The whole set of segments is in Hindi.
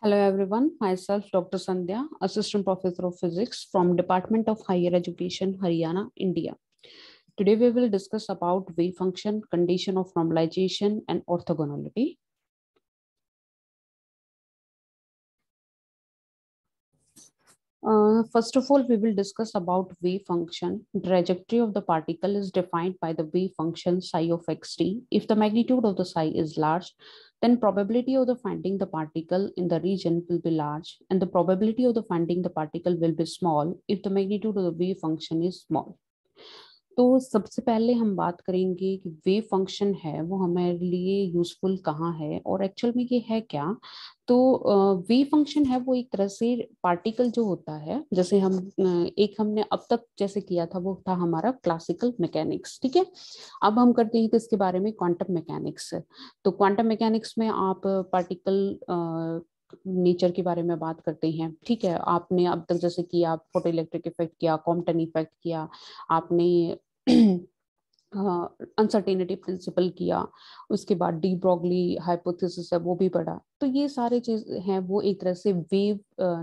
Hello everyone, myself Dr. Sandhya, Assistant Professor of Physics from Department of Higher Education, Haryana, India. Today we will discuss about wave function, condition of normalization and orthogonality. Uh, first of all, we will discuss about wave function. Trajectory of the particle is defined by the wave function psi of xt. If the magnitude of the psi is large, then probability of the finding the particle in the region will be large and the probability of the finding the particle will be small if the magnitude of the wave function is small. तो सबसे पहले हम बात करेंगे कि वे फंक्शन है वो हमारे लिए यूजफुल कहाँ है और एक्चुअल में ये है क्या तो वे फंक्शन है वो एक तरह से पार्टिकल जो होता है जैसे हम एक हमने अब तक जैसे किया था वो था हमारा क्लासिकल मैकेनिक्स ठीक है अब हम करते हैं कि इसके बारे में क्वांटम मैकेनिक्स तो क्वांटम मैकेनिक्स में आप पार्टिकल नेचर के बारे में बात करते हैं ठीक है आपने अब तक जैसे कि आप फोटो इलेक्ट्रिक इफेक्ट किया कॉम्पटन इफेक्ट किया आपने अनसर्टेनिटी प्रिंसिपल हाँ, किया उसके बाद डी ब्रॉगली हाइपोथेसिस है वो भी पढ़ा तो ये सारे चीज हैं वो एक तरह से वेव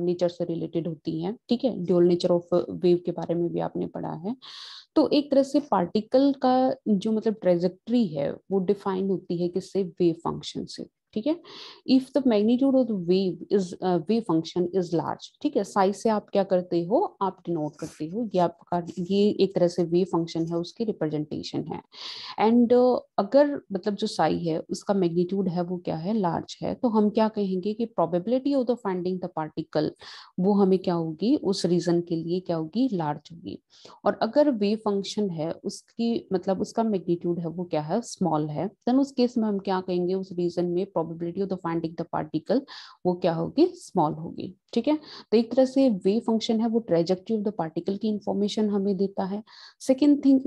नेचर से रिलेटेड होती हैं ठीक है ड्यूल नेचर ऑफ वेव के बारे में भी आपने पढ़ा है तो एक तरह से पार्टिकल का जो मतलब ट्रेजेक्ट्री है वो डिफाइन होती है किससे वेव फंक्शन से ठीक है if the magnitude of the wave is wave function is large ठीक है साइज से आप क्या करते हो आप डिनोट करते हो ये आपका ये एक तरह से वेव फंक्शन है उसकी रिप्रेजेंटेशन है एंड uh, अगर मतलब जो साइज है उसका मैग्नीट्यूड है वो क्या है लार्ज है तो हम क्या कहेंगे कि probability of the finding the particle वो हमें क्या होगी उस रीजन के लिए क्या होगी लार्ज होगी और अगर वेव फंक्शन है उसकी मतलब उसका मैग्नीट्यूड है वो क्या है स्मॉल है देन उस केस में हम क्या कहेंगे उस रीजन में probability of the finding the particle वो क्या होगी स्मॉल होगी ठीक है तो एक तरह से वे फंक्शन है वो ट्रेजेक्ट्री ऑफ द पार्टिकल की इंफॉर्मेशन हमें देता है second thing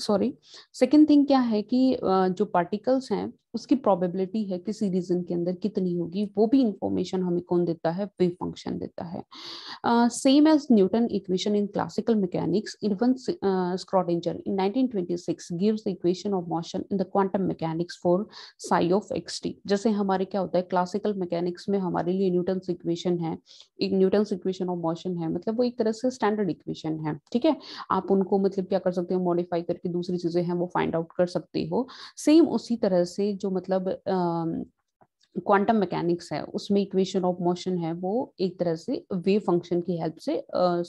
sorry second thing क्या है कि जो पार्टिकल्स हैं उसकी प्रोबेबिलिटी है किसी रीजन के अंदर कितनी होगी वो भी इंफॉर्मेशन हमें कौन देता है वेव फंक्शन देता है same as Newton equation in classical mechanics even Schrodinger in 1926 gives equation of motion in the quantum mechanics for psi of x t जैसे हमारे क्या होता है क्लासिकल मैकेनिक्स में हमारे लिए न्यूटन इक्वेशन है एक न्यूटन इक्वेशन ऑफ मोशन है मतलब वो एक तरह से स्टैंडर्ड इक्वेशन है ठीक है आप उनको मतलब क्या कर सकते हो मॉडिफाई करके दूसरी चीजें हैं वो फाइंड आउट कर सकते हो सेम उसी तरह से जो जो मतलब क्वांटम मैकेनिक्स है उसमें इक्वेशन ऑफ मोशन है वो एक तरह से वेव फंक्शन की हेल्प से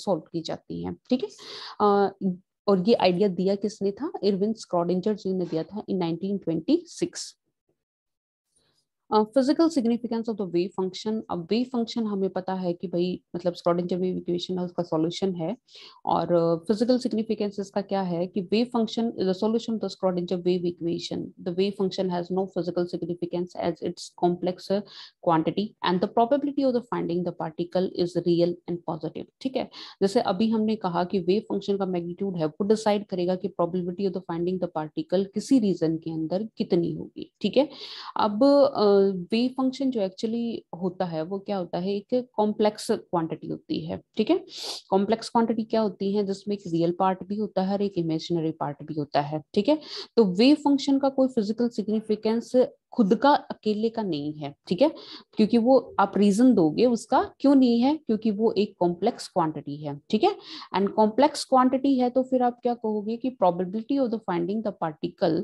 सॉल्व की जाती है ठीक है और ये आइडिया दिया किसने था इरविन स्क्रॉडिंजर ने दिया था in 1926 physical significance of the wave function अब वेव फंक्शन हमें पता है कि भाई मतलब स्टोडेंजर वेव इक्वेशन है उसका सॉल्यूशन है और फिजिकल सिग्निफिकेंस इसका क्या है कि wave function is the solution of the Schrodinger wave equation the wave function has no physical significance as it's complex quantity and the probability of the finding the particle is real and positive ठीक है जैसे अभी हमने कहा कि वेव फंक्शन का मैग्नीट्यूड है वो डिसाइड करेगा कि probability of the finding the particle किसी रीजन के अंदर कितनी होगी ठीक है अब uh, वेव फंक्शन जो एक्चुअली होता है वो क्या होता है एक कॉम्प्लेक्स क्वांटिटी होती है ठीक है कॉम्प्लेक्स क्वांटिटी क्या होती है जिसमें एक रियल पार्ट भी होता है और एक इमेजिनरी पार्ट भी होता है ठीक है तो वे फंक्शन का कोई फिजिकल सिग्निफिकेंस खुद का अकेले का नहीं है ठीक है क्योंकि वो आप रीजन दोगे उसका क्यों नहीं है क्योंकि वो एक कॉम्प्लेक्स क्वांटिटी है ठीक है एंड कॉम्प्लेक्स क्वांटिटी है तो फिर आप क्या कहोगे कि probability of the finding the particle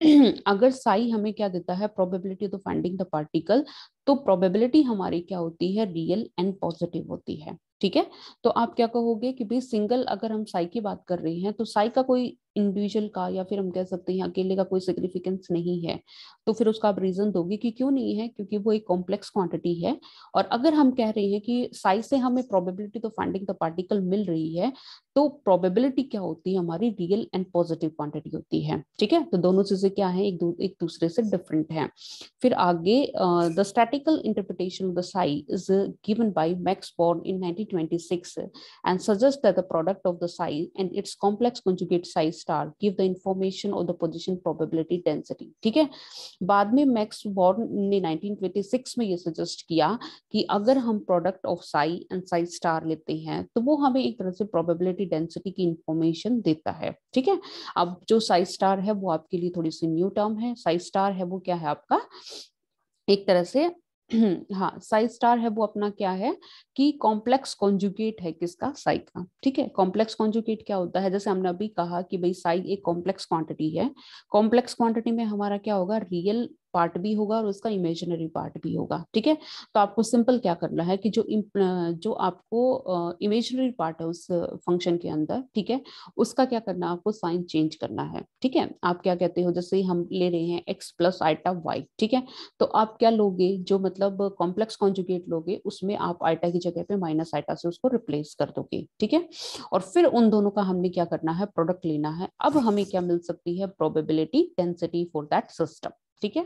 अगर साई हमें क्या देता है probability of finding the particle तो प्रोबेबिलिटी हमारी क्या होती है रियल एंड पॉजिटिव होती है ठीक है तो आप क्या कहोगे कि भाई सिंगल अगर हम साई की बात कर रहे हैं तो साई का कोई इंडिविजुअल का या फिर हम कह सकते हैं अकेले का कोई सिग्निफिकेंस नहीं है तो फिर उसका आप रीजन दोगे कि क्यों नहीं है क्योंकि वो एक कॉम्प्लेक्स क्वांटिटी है और अगर हम कह रहे हैं कि साइज से हमें प्रोबेबिलिटी तो फाइंडिंग द पार्टिकल मिल रही है तो प्रोबेबिलिटी क्या होती है हमारी रियल एंड पॉजिटिव क्वांटिटी होती है ठीक है तो दोनों चीजें क्या है एक, दू, एक दूसरे से डिफरेंट है फिर आगे the statistical interpretation of the psi is given by Max Born in 1926 and suggests that the product of the psi and its complex conjugate psi star give the information और द पोजिशन प्रोबेबिलिटी डेंसिटी ठीक है बाद में मैक्स वॉर्न ने 1926 में ये सजेस्ट किया कि अगर हम product of psi and psi star लेते हैं तो वो हमें एक तरह से प्रोबेबिलिटी डेंसिटी की इंफॉर्मेशन देता है ठीक है अब जो साई स्टार है वो आपके लिए थोड़ी सी न्यू टर्म है साई स्टार है वो क्या है आपका एक तरह से हाँ साई स्टार है वो अपना क्या है कि कॉम्प्लेक्स कॉन्जुकेट है किसका साई का ठीक है कॉम्प्लेक्स कॉन्जुकेट क्या होता है जैसे हमने अभी कहा कि भाई साई एक कॉम्प्लेक्स क्वांटिटी है कॉम्प्लेक्स क्वांटिटी में हमारा क्या होगा रियल पार्ट भी होगा और उसका इमेजिनरी पार्ट भी होगा ठीक है तो आपको सिंपल क्या करना है कि जो जो आपको इमेजिनरी पार्ट है उस फंक्शन के अंदर ठीक है उसका क्या करना आपको साइन चेंज करना है ठीक है आप क्या कहते हो जैसे हम ले रहे हैं एक्स प्लस आइटा वाई ठीक है तो आप क्या लोगे जो मतलब कॉम्प्लेक्स कॉन्जुगेट लोगे उसमें आप आइटा की जगह पे माइनस आइटा से उसको रिप्लेस कर दोगे ठीक है और फिर उन दोनों का हमने क्या करना है प्रोडक्ट लेना है अब हमें क्या मिल सकती है probability density for that system ठीक है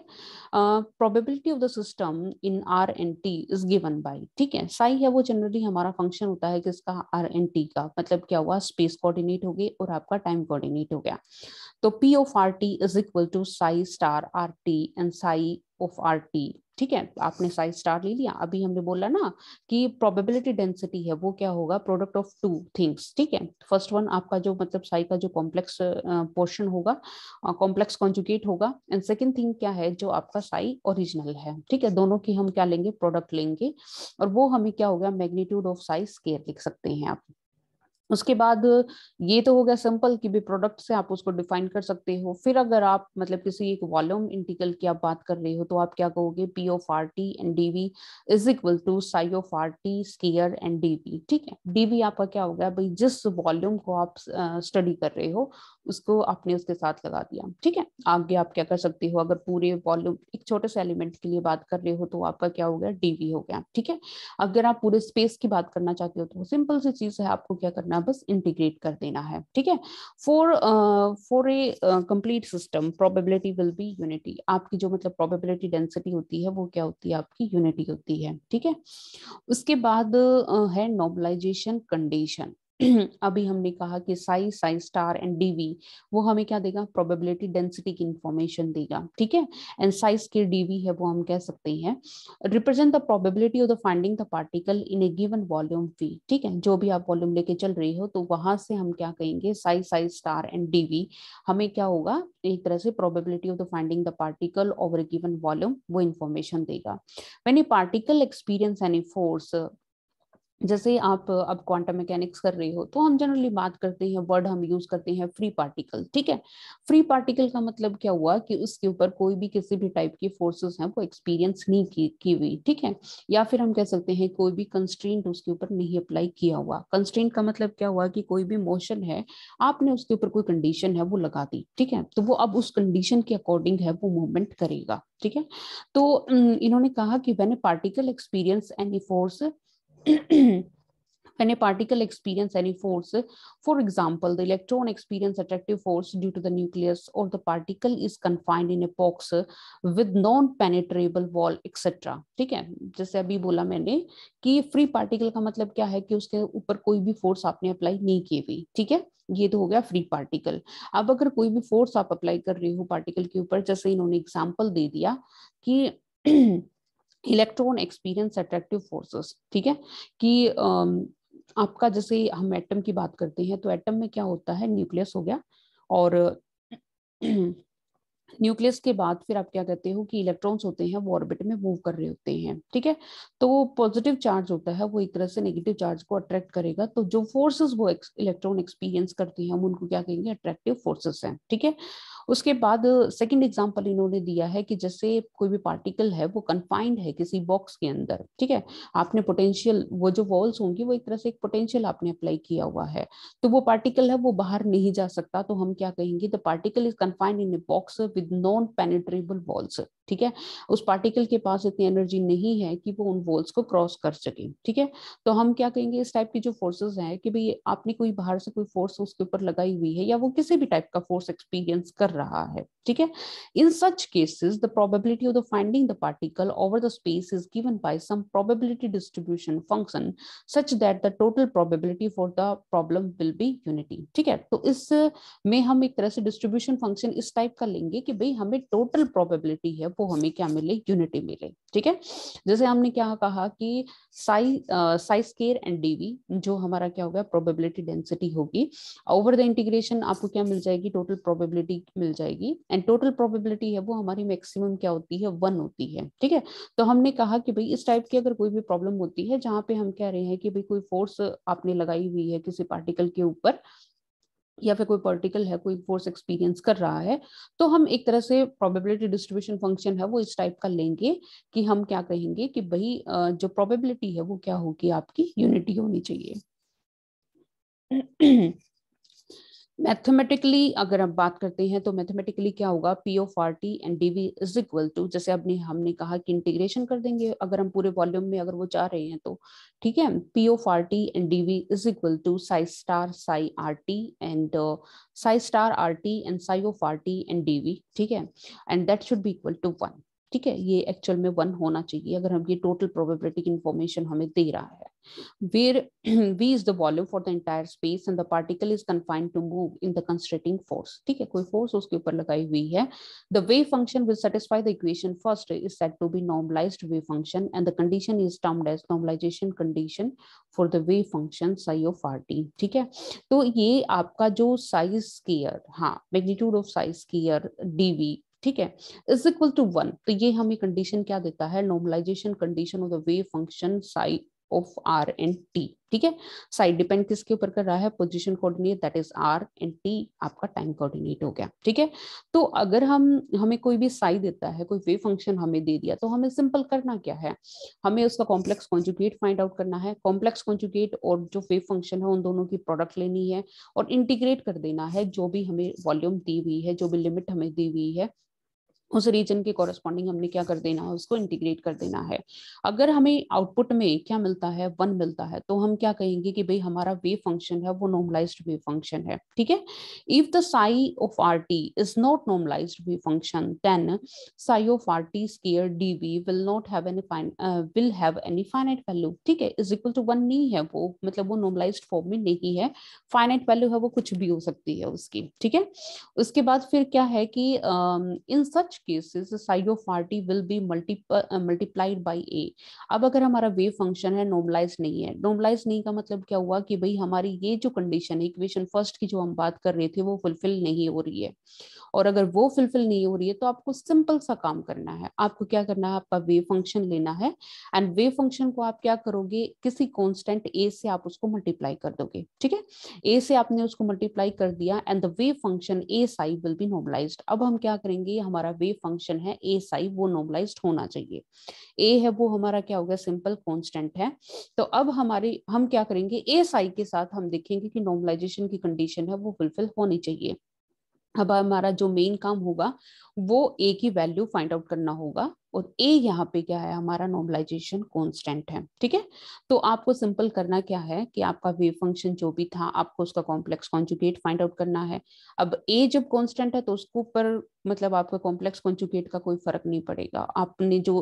probability of the system in r n t is given by ठीक है साई है वो जनरली हमारा फंक्शन होता है किसका आर एन टी का मतलब क्या हुआ स्पेस कोऑर्डिनेट हो गई और आपका टाइम कोऑर्डिनेट हो गया तो p of r t is equal to psi star r t and psi of r t ठीक है आपने साइज स्टार ले लिया अभी हमने बोला ना कि प्रोबेबिलिटी डेंसिटी है वो क्या होगा प्रोडक्ट ऑफ टू थिंग्स ठीक है फर्स्ट वन आपका जो मतलब साई का जो कॉम्प्लेक्स पोर्शन होगा कॉम्प्लेक्स कॉन्जुकेट होगा एंड सेकेंड थिंग क्या है जो आपका साई ओरिजिनल है ठीक है दोनों की हम क्या लेंगे प्रोडक्ट लेंगे और वो हमें क्या होगा मैग्नीट्यूड ऑफ साइज स्केयर लिख सकते हैं आप उसके बाद ये तो हो गया सिंपल कि भी प्रोडक्ट से आप उसको डिफाइन कर सकते हो फिर अगर आप मतलब किसी एक वॉल्यूम इंटीग्रल की आप बात कर रहे हो तो आप क्या कहोगे p of r t and d v is equal to psi of r t square and d v ठीक है डी वी आपका क्या हो गया भाई जिस वॉल्यूम को आप स्टडी कर रहे हो उसको आपने उसके साथ लगा दिया ठीक है आगे आप क्या कर सकते हो अगर पूरे वॉल्यूम एक छोटे से एलिमेंट के लिए बात कर रहे हो तो आपका क्या हो गया डी वी हो गया ठीक है अगर आप पूरे स्पेस की बात करना चाहते हो तो सिंपल सी चीज है आपको क्या करना बस इंटीग्रेट कर देना है ठीक है for for a complete system probability will be unity आपकी जो मतलब प्रोबेबिलिटी डेंसिटी होती है वो क्या होती है आपकी यूनिटी होती है ठीक है उसके बाद uh, है नॉर्मलाइजेशन कंडीशन अभी हमने कहा कि psi psi star and d v वो हमें क्या देगा प्रोबेबिलिटी डेंसिटी की इंफॉर्मेशन देगा ठीक है एंड साइज के डीवी है वो हम कह सकते हैं represent the probability of the finding the particle in a given volume v ठीक है जो भी आप वॉल्यूम लेके चल रहे हो तो वहां से हम क्या कहेंगे psi psi star and d v हमें क्या होगा एक तरह से probability of the finding the particle over a given volume वो इंफॉर्मेशन देगा when a particle experience any force जैसे आप अब क्वांटम मैकेनिक्स कर रही हो तो हम जनरली बात करते हैं वर्ड हम यूज करते हैं फ्री पार्टिकल ठीक है फ्री पार्टिकल का मतलब क्या हुआ कि उसके ऊपर कोई भी किसी भी टाइप की फोर्सेस हैं वो एक्सपीरियंस नहीं की, की हुई ठीक है या फिर हम कह सकते हैं कोई भी कंस्ट्रेंट उसके ऊपर नहीं अप्लाई किया हुआ कंस्ट्रेंट का मतलब क्या हुआ कि कोई भी मोशन है आपने उसके ऊपर कोई कंडीशन है वो लगा दी ठीक है तो वो अब उस कंडीशन के अकॉर्डिंग है वो मूवमेंट करेगा ठीक है तो इन्होंने कहा कि when a particle experience any force when a particle experience any force for example the electron experience attractive force due to the nucleus or the particle is confined in a box with non penetrable wall etc theek hai jaise abhi bola maine ki free particle ka matlab kya hai ki uske upar koi bhi force aapne apply nahi ki hui theek hai ये तो हो गया फ्री पार्टिकल अब अगर कोई भी फोर्स आप अप्लाई कर रहे हो पार्टिकल के ऊपर जैसे इन्होंने एग्जांपल दे दिया कि इलेक्ट्रॉन एक्सपीरियंस अट्रैक्टिव फोर्सेस ठीक है कि आपका जैसे हम एटम की बात करते हैं तो एटम में क्या होता है न्यूक्लियस हो गया और न्यूक्लियस के बाद फिर आप क्या कहते हो कि इलेक्ट्रॉन्स होते हैं वो ऑर्बिट में मूव कर रहे होते हैं ठीक है तो वो पॉजिटिव चार्ज होता है वो एक तरह से नेगेटिव चार्ज को अट्रैक्ट करेगा तो जो फोर्सेस वो इलेक्ट्रॉन एक्सपीरियंस करते हैं हम उनको क्या कहेंगे अट्रैक्टिव फोर्सेस हैं ठीक है उसके बाद सेकंड एग्जांपल इन्होंने दिया है कि जैसे कोई भी पार्टिकल है वो कन्फाइंड है किसी बॉक्स के अंदर ठीक है आपने पोटेंशियल वो जो वॉल्स होंगी वो एक तरह से एक पोटेंशियल आपने अप्लाई किया हुआ है तो वो पार्टिकल है वो बाहर नहीं जा सकता तो हम क्या कहेंगे the particle is confined in a box with non penetrable walls ठीक है उस पार्टिकल के पास इतनी एनर्जी नहीं है कि वो उन वॉल्स को क्रॉस कर सके ठीक है तो हम क्या कहेंगे इस टाइप की जो फोर्सेस है कि भाई आपने कोई बाहर से कोई फोर्स उसके ऊपर लगाई हुई है या वो किसी भी टाइप का फोर्स एक्सपीरियंस कर रहा है ठीक है in such cases the probability of the finding the particle over the space is given by some probability distribution function such that the total probability for the problem will be unity ठीक है तो इस में हम एक तरह से डिस्ट्रीब्यूशन फंक्शन इस टाइप का लेंगे कि भाई हमें टोटल प्रोबेबिलिटी है को हमें क्या मिले यूनिटी मिले ठीक है जैसे हमने क्या कहा कि psi psi square and d v जो हमारा क्या होगा प्रोबेबिलिटी डेंसिटी होगी ओवर द इंटीग्रेशन आपको क्या मिल जाएगी टोटल प्रोबेबिलिटी मिल जाएगी एंड टोटल प्रोबेबिलिटी है वो हमारी मैक्सिमम क्या होती है वन होती है ठीक है तो हमने कहा कि भाई इस टाइप की अगर कोई भी प्रॉब्लम होती है जहां पे हम कह रहे हैं कि भाई कोई फोर्स आपने लगाई हुई है किसी पार्टिकल के ऊपर या फिर कोई पॉलिटिकल है कोई फोर्स एक्सपीरियंस कर रहा है तो हम एक तरह से प्रोबेबिलिटी डिस्ट्रीब्यूशन फंक्शन है वो इस टाइप का लेंगे कि हम क्या कहेंगे कि भाई जो प्रोबेबिलिटी है वो क्या होगी आपकी यूनिटी होनी चाहिए मैथमेटिकली अगर हम बात करते हैं तो मैथमेटिकली क्या होगा p of for t and d v is equal to जैसे अपने हमने कहा कि इंटीग्रेशन कर देंगे अगर हम पूरे वॉल्यूम में अगर वो चाह रहे हैं तो ठीक है p of for t and d v is equal to psi star psi r t and psi star r t and psi of for t and d v ठीक है and that should be equal to one ठीक है ये एक्चुअल में वन होना चाहिए अगर हम ये टोटल प्रोबेबिलिटी इन्फॉर्मेशन हमें दे रहा है where v is the volume for the entire space and the particle is confined to move in the constraining force ठीक है कोई फोर्स उसके ऊपर लगाई हुई है the wave function will satisfy the equation first is set to be normalize wave function and the condition is termed as normalization condition for the wave function psi of r t ठीक है तो ये आपका जो साइज स्केयर हाँ magnitude of psi square d v ठीक है इज इक्वल टू वन तो ये हमें कंडीशन क्या देता है normalization condition of the wave function psi of r and t ठीक है साइड डिपेंड किसके ऊपर कर रहा है position coordinate that is r and t आपका टाइम कोऑर्डिनेट हो गया ठीक है तो अगर हम हमें कोई भी साइड देता है कोई वेव फंक्शन हमें दे दिया तो हमें सिंपल करना क्या है हमें उसका कॉम्प्लेक्स कॉन्जुगेट फाइंड आउट करना है कॉम्प्लेक्स कॉन्जुगेट और जो वेव फंक्शन है उन दोनों की प्रोडक्ट लेनी है और इंटीग्रेट कर देना है जो भी हमें वॉल्यूम दी हुई है जो भी लिमिट हमें दी हुई है उस रीजन के कॉरेस्पॉन्डिंग हमने क्या कर देना है उसको इंटीग्रेट कर देना है अगर हमें आउटपुट में क्या मिलता है वन मिलता है तो हम क्या कहेंगे कि भाई हमारा वेव फंक्शन है वो नॉर्मलाइज्ड वेव फंक्शन है ठीक है if the psi of r t is not normalized wave function then psi of r t square d v will not have any fine will have any finite value ठीक है इज इक्वल टू वन नहीं है वो मतलब वो नॉर्मलाइज फॉर्म में नहीं है फाइनाइट वैल्यू है वो कुछ भी हो सकती है उसकी ठीक है उसके बाद फिर क्या है कि इन um, such cases, the psi of RT will be multiple, uh, multiplied by A. अब अगर हमारा वेव फंक्शन है नॉर्मलाइज नहीं है नॉर्मलाइज नहीं का मतलब क्या हुआ कि भाई हमारी ये जो कंडीशन है इक्वेशन फर्स्ट की जो हम बात कर रहे थे वो फुलफिल नहीं हो रही है और अगर वो फुलफिल नहीं हो रही है तो आपको सिंपल सा काम करना है आपको क्या करना है आपका वेव फंक्शन लेना है एंड वेव फंक्शन को आप क्या करोगे किसी कॉन्स्टेंट ए से आप उसको मल्टीप्लाई कर दोगे ठीक है ए से आपने उसको मल्टीप्लाई कर दिया and the wave function a psi will be normalized अब हम क्या करेंगे हमारा वेव फंक्शन है ए साई वो नॉर्मलाइज होना चाहिए ए है वो हमारा क्या हो गया सिंपल कॉन्स्टेंट है तो अब हमारी हम क्या करेंगे ए साई के साथ हम देखेंगे कि नॉर्मलाइजेशन की कंडीशन है वो फुलफिल होनी चाहिए अब हमारा जो मेन काम होगा वो ए की वैल्यू फाइंड आउट करना होगा और ए यहाँ पे क्या है हमारा नॉर्मलाइजेशन कॉन्स्टेंट है ठीक है तो आपको सिंपल करना क्या है कि आपका वेव फंक्शन जो भी था आपको उसका कॉम्प्लेक्स कॉन्जुगेट फाइंड आउट करना है अब ए जब कॉन्स्टेंट है तो उसको ऊपर मतलब आपका कॉम्प्लेक्स कॉन्जुगेट का कोई फर्क नहीं पड़ेगा आपने जो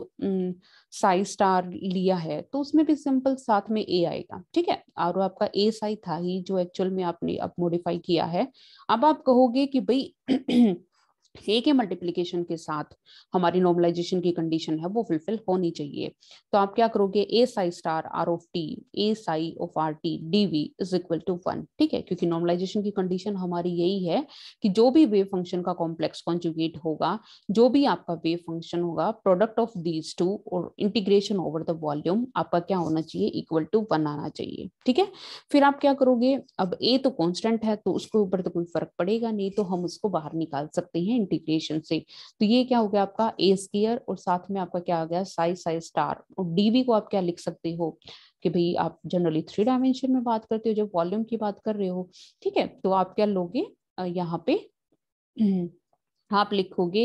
साई स्टार लिया है तो उसमें भी सिंपल साथ में ए आएगा ठीक है और आपका ए साई था ही जो एक्चुअल में आपने अब मोडिफाई किया है अब आप कहोगे कि भाई ए के मल्टीप्लीकेशन के साथ हमारी नॉर्मलाइजेशन की कंडीशन है वो फुलफिल होनी चाहिए तो आप क्या करोगे a psi star r of t a psi of r t d v is equal to one ठीक है क्योंकि नॉर्मलाइजेशन की कंडीशन हमारी यही है कि जो भी वेव फंक्शन का कॉम्प्लेक्स कॉन्जुगेट होगा जो भी आपका वेव फंक्शन होगा प्रोडक्ट ऑफ दीज टू और इंटीग्रेशन ओवर द वॉल्यूम आपका क्या होना चाहिए इक्वल टू वन आना चाहिए ठीक है फिर आप क्या करोगे अब ए तो कॉन्स्टेंट है तो उसके ऊपर तो कोई फर्क पड़ेगा नहीं तो हम उसको बाहर निकाल सकते हैं इंटीग्रेशन से तो ये क्या हो गया आपका ए स्केयर और साथ में आपका क्या आ गया साइज साइज स्टार और डीवी को आप क्या लिख सकते हो कि भाई आप जनरली थ्री डायमेंशन में बात करते हो जब वॉल्यूम की बात कर रहे हो ठीक है तो आप क्या लोगे यहाँ पे आप लिखोगे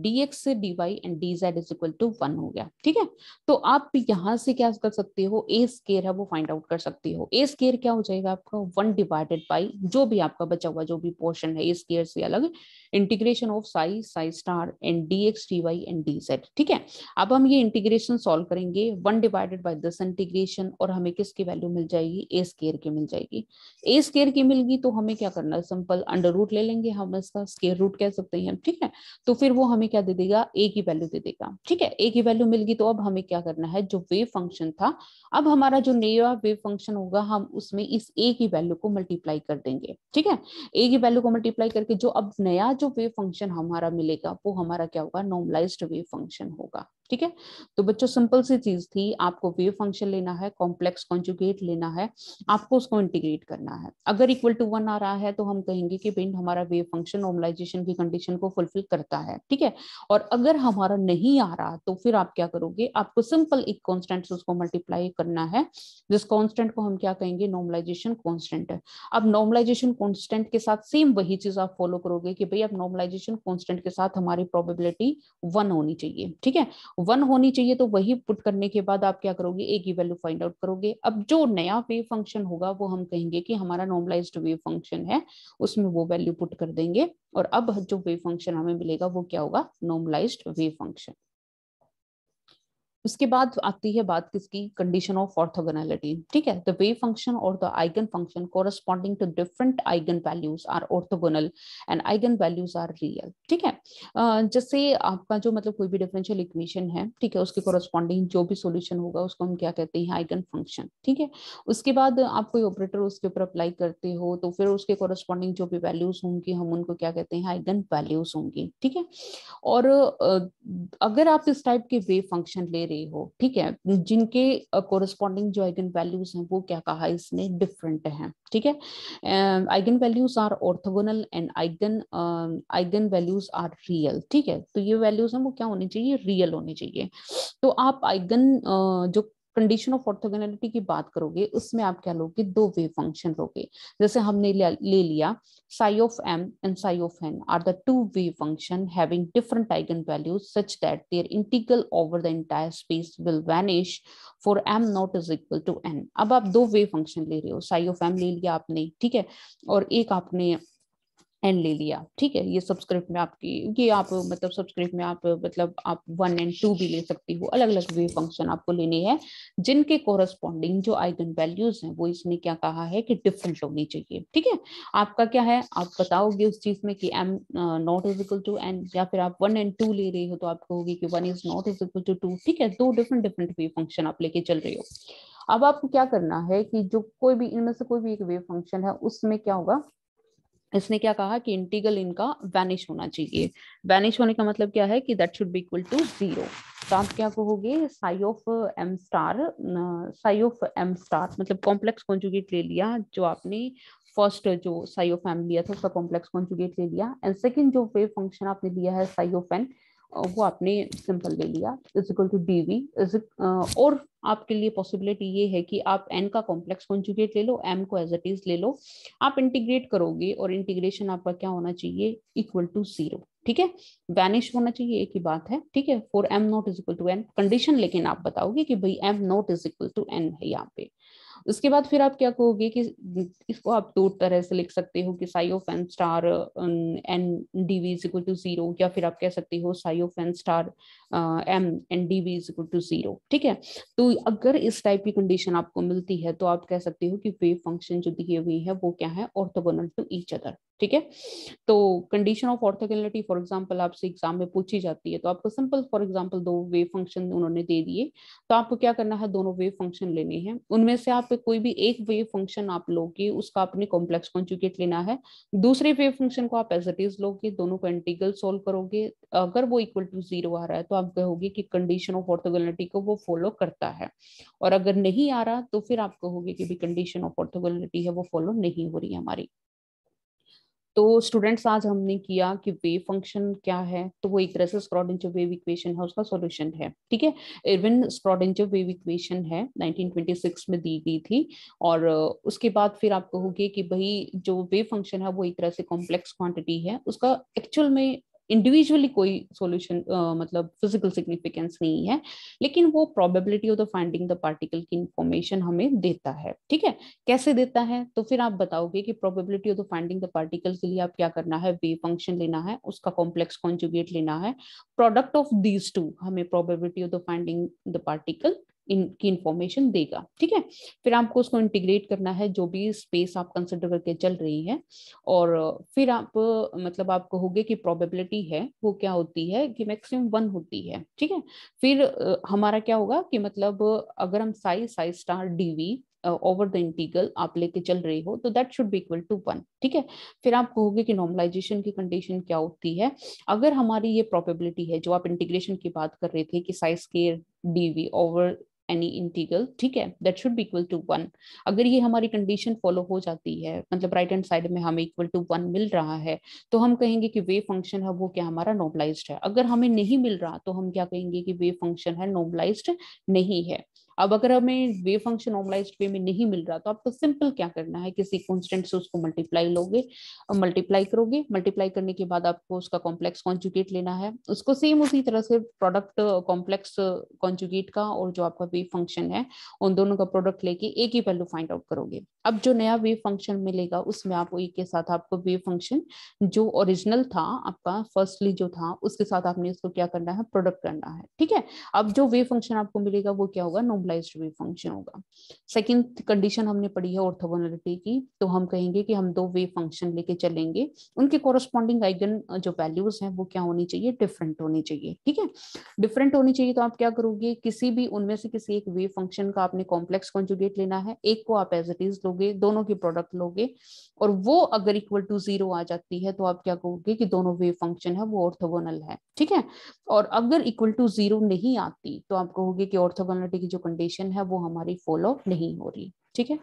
डी एक्स से d y and d z is equal to one हो गया ठीक है तो आप यहाँ से क्या कर सकते हो ए स्केयर है वो फाइंड आउट कर सकते हो ए स्केयर क्या हो जाएगा आपका वन डिवाइडेड बाई जो भी आपका बचा हुआ जो भी पोर्शन है ए स्केयर से अलग integration of psi psi star and d x d y and d z ठीक है अब हम ये इंटीग्रेशन सॉल्व करेंगे one divided by this integration और हमें किसकी वैल्यू मिल जाएगी ए स्केयर की मिल जाएगी ए स्केयर की मिलगी तो हमें क्या करना है सिंपल अंडर रूट ले लेंगे हम इसका स्केयर रूट कह सकते हैं ठीक है तो फिर फिर वो हमें क्या दे देगा ए की वैल्यू दे देगा ठीक है ए की वैल्यू मिल गई तो अब हमें क्या करना है जो वेव फंक्शन था अब हमारा जो नया वेव फंक्शन होगा हम उसमें इस ए की वैल्यू को मल्टीप्लाई कर देंगे ठीक है ए की वैल्यू को मल्टीप्लाई करके जो अब नया जो वेव फंक्शन हमारा मिलेगा वो हमारा क्या होगा नॉर्मलाइज वेव फंक्शन होगा ठीक है तो बच्चों सिंपल सी चीज थी आपको वेव फंक्शन लेना है कॉम्प्लेक्स कॉन्जुगेट लेना है आपको उसको इंटीग्रेट करना है अगर इक्वल टू वन आ रहा है तो हम कहेंगे कि बिंड हमारा वेव फंक्शन नॉर्मलाइजेशन की कंडीशन को फुलफिल करता है है ठीक है और अगर हमारा नहीं आ रहा तो फिर आप क्या करोगे आपको सिंपल एक कॉन्स्टेंट से उसको मल्टीप्लाई करना है जिस कॉन्स्टेंट को हम क्या कहेंगे नॉर्मलाइजेशन कॉन्स्टेंट है अब नॉर्मलाइजेशन कॉन्स्टेंट के साथ सेम वही चीज आप फॉलो करोगे कि भाई अब नॉर्मलाइजेशन कॉन्स्टेंट के साथ हमारी प्रॉबेबिलिटी वन होनी चाहिए ठीक है वन होनी चाहिए तो वही पुट करने के बाद आप क्या करोगे एक ही वैल्यू फाइंड आउट करोगे अब जो नया वेव फंक्शन होगा वो हम कहेंगे कि हमारा नॉर्मलाइज्ड वेव फंक्शन है उसमें वो वैल्यू पुट कर देंगे और अब जो वेव फंक्शन हमें मिलेगा वो क्या होगा नॉर्मलाइज्ड वेव फंक्शन उसके बाद आती है बात किसकी कंडीशन ऑफ ऑर्थोगोनैलिटी ठीक है द वेव फंक्शन और the eigen function corresponding to different eigen values are orthogonal and eigen values are real ठीक है uh, जैसे आपका जो मतलब कोई भी डिफरेंशियल इक्वेशन है ठीक है उसके कोरस्पॉन्डिंग जो भी सोल्यूशन होगा उसको हम क्या कहते हैं आइगन फंक्शन ठीक है उसके बाद आप कोई ऑपरेटर उसके ऊपर अप्लाई करते हो तो फिर उसके कोरस्पॉन्डिंग जो भी वैल्यूज होंगी हम उनको क्या कहते हैं आइगन वैल्यूज होंगी ठीक है और अगर आप इस टाइप के वेव फंक्शन ले रहे रही हो ठीक है जिनके कोरस्पॉन्डिंग जो आइगन वैल्यूज हैं वो क्या कहा इसने डिफरेंट हैं ठीक है eigen values are orthogonal and eigen eigen values are real ठीक है तो ये वैल्यूज हैं वो क्या होनी चाहिए रियल होनी चाहिए तो आप आइगन uh, जो कंडीशन ऑफ ऑर्थोगोनैलिटी की बात करोगे उसमें आप क्या लोगे दो वेव फंक्शन लोगे जैसे हमने ले लिया psi of m and psi of n are the two wave function having different eigen values such that their integral over the entire space will vanish for m not is equal to n अब आप दो वेव फंक्शन ले रहे हो साई ऑफ एम ले लिया आपने ठीक है और एक आपने एंड ले लिया ठीक है ये सब्सक्रिप्ट में आपकी ये आप मतलब सब्सक्रिप्ट में आप मतलब आप वन एंड टू भी ले सकती हो अलग अलग वे फंक्शन आपको लेने हैं जिनके कोरस्पॉन्डिंग जो आइगन वैल्यूज हैं वो इसने क्या कहा है कि डिफरेंट होनी चाहिए ठीक है आपका क्या है आप बताओगे उस चीज में कि m not is equal to n या फिर आप वन एंड टू ले रहे हो तो आप कहोगे कि one is not is equal to two ठीक है दो डिफरेंट डिफरेंट वे फंक्शन आप लेके चल रहे हो अब आपको क्या करना है कि जो कोई भी इनमें से कोई भी एक वेव फंक्शन है उसमें क्या होगा इसने क्या कहा कि इंटीगल इनका वैनिश होना चाहिए वैनिश होने का मतलब क्या है कि that should be equal to zero तो आप क्या कहोगे psi of m star psi of m star मतलब कॉम्प्लेक्स कॉन्जुगेट ले लिया जो आपने फर्स्ट जो साई ऑफ एम लिया था उसका कॉम्प्लेक्स कॉन्जुगेट ले लिया एंड सेकेंड जो वेव फंक्शन आपने लिया है साई ऑफ एन वो आपने सिंपल ले लिया is equal to d v is और आपके लिए पॉसिबिलिटी ये है कि आप एन का कॉम्प्लेक्स कॉन्जुगेट ले लो एम को एज इट इज ले लो आप इंटीग्रेट करोगे और इंटीग्रेशन आपका क्या होना चाहिए इक्वल टू जीरो ठीक है वैनिश होना चाहिए एक ही बात है ठीक है for m not is equal to n condition लेकिन आप बताओगे कि भाई m not is equal to n है यहाँ पे उसके बाद फिर आप क्या कहोगे कि इसको आप दो तरह से लिख सकते हो कि psi of n star n d v equal to zero या फिर आप कह सकते हो psi of n star m n d v equal to zero ठीक है तो अगर इस टाइप की कंडीशन आपको मिलती है तो आप कह सकते हो कि वे फंक्शन जो दिए हुए हैं वो क्या है ऑर्थोगोनल टू ईच अदर ठीक है तो condition of orthogonality for example आपसे एग्जाम में पूछी जाती है तो आपको सिंपल फॉर एग्जांपल दो वेव फंक्शन उन्होंने दे दिए तो आपको क्या करना है दोनों वेव फंक्शन लेने हैं उनमें से आप पे कोई भी एक वेव फंक्शन आप लोगे उसका आपने कॉम्प्लेक्स कॉन्जुगेट लेना है दूसरे वेव फंक्शन को आप एज लोगे दोनों को इंटीगल सोल्व करोगे अगर वो इक्वल टू जीरो आ रहा है तो आप कहोगे कि कंडीशन ऑफ ऑर्थोगोनलिटी को वो फॉलो करता है और अगर नहीं आ रहा तो फिर आप कहोगे कि भी कंडीशन ऑफ ऑर्थोगोनलिटी है वो फॉलो नहीं हो रही है हमारी तो स्टूडेंट्स आज हमने किया कि वेव फंक्शन क्या है तो वो एक तरह से स्क्रॉडेंचर वेव इक्वेशन है उसका सॉल्यूशन है ठीक है इवन स्क्रॉडेंचर वेव इक्वेशन है 1926 में दी गई थी और उसके बाद फिर आप कहोगे कि भाई जो वेव फंक्शन है वो एक तरह से कॉम्प्लेक्स क्वांटिटी है उसका एक्चुअल में इंडिविजुअली कोई सॉल्यूशन मतलब फिजिकल सिग्निफिकेंस नहीं है लेकिन वो probability of the finding the particle की इंफॉर्मेशन हमें देता है ठीक है कैसे देता है तो फिर आप बताओगे कि probability of the finding the particle के लिए आप क्या करना है वे फंक्शन लेना है उसका कॉम्प्लेक्स कॉन्जुगेट लेना है प्रोडक्ट ऑफ दीज टू हमें probability of the finding the particle इनकी इंफॉर्मेशन देगा ठीक है फिर आपको उसको इंटीग्रेट करना है जो भी स्पेस आप कंसिडर करके चल रही है और फिर आप मतलब आप कहोगे कि प्रोबेबिलिटी है वो क्या होती है कि मैक्सिमम वन होती है ठीक है फिर हमारा क्या होगा कि मतलब अगर हम psi psi star dv over the integral आप लेके चल रहे हो तो that should be equal to one ठीक है फिर आप कहोगे कि नॉर्मलाइजेशन की कंडीशन क्या होती है अगर हमारी ये प्रोबेबिलिटी है जो आप इंटीग्रेशन की बात कर रहे थे कि साइज के डीवी ओवर एनी इंटीगल ठीक है that should be equal to one अगर ये हमारी कंडीशन फॉलो हो जाती है मतलब राइट हैंड साइड में हमें इक्वल टू वन मिल रहा है तो हम कहेंगे कि वे फंक्शन है वो क्या हमारा नॉर्मलाइज्ड है अगर हमें नहीं मिल रहा तो हम क्या कहेंगे कि वे फंक्शन है नॉर्मलाइज्ड नहीं है अब अगर हमें वे फंक्शन नॉर्मलाइज वे में नहीं मिल रहा तो आपको सिंपल क्या करना है किसी कॉन्स्टेंट से उसको मल्टीप्लाई लोगे मल्टीप्लाई करोगे मल्टीप्लाई करने के बाद आपको उसका कॉम्प्लेक्स कॉन्जुगेट लेना है उसको सेम उसी तरह से प्रोडक्ट कॉम्प्लेक्स कॉन्जुगेट का और जो आपका वे फंक्शन है उन दोनों का प्रोडक्ट लेके एक ही वैल्यू फाइंड आउट करोगे अब जो नया वे फंक्शन मिलेगा उसमें आपको एक के साथ आपको वे फंक्शन जो ओरिजिनल था आपका फर्स्टली जो था उसके साथ आपने उसको क्या करना है प्रोडक्ट करना है ठीक है अब जो वे फंक्शन आपको मिलेगा वो क्या होगा नॉर्मल स्टेबलाइज वेव फंक्शन होगा सेकंड कंडीशन हमने पढ़ी है ऑर्थोगोनलिटी की तो हम कहेंगे कि हम दो वेव फंक्शन लेके चलेंगे उनके कोरोस्पॉन्डिंग आइगन जो वैल्यूज हैं वो क्या होनी चाहिए डिफरेंट होनी चाहिए ठीक है डिफरेंट होनी चाहिए तो आप क्या करोगे किसी भी उनमें से किसी एक वेव फंक्शन का आपने कॉम्प्लेक्स कॉन्जुगेट लेना है एक को आप एज इट इज लोगे दोनों की प्रोडक्ट लोगे और वो अगर इक्वल टू जीरो आ जाती है तो आप क्या कहोगे कि दोनों वेव फंक्शन है वो ऑर्थोगोनल है ठीक है और अगर इक्वल टू जीरो नहीं आती तो आप कहोगे कि ऑर्थोगोनलिटी की जो कंडीशन कंडीशन है वो हमारी फॉलो नहीं हो रही ठीक है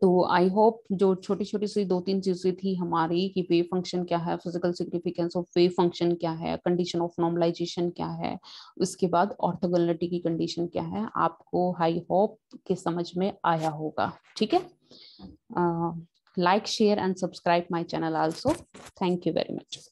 तो आई होप जो छोटी छोटी सी दो तीन चीजें थी हमारी कि वेव फंक्शन क्या है physical significance of wave function क्या है कंडीशन ऑफ नॉर्मलाइजेशन क्या है उसके बाद ऑर्थोगलिटी की कंडीशन क्या है आपको आई होप के समझ में आया होगा ठीक है like share and subscribe my channel also thank you very much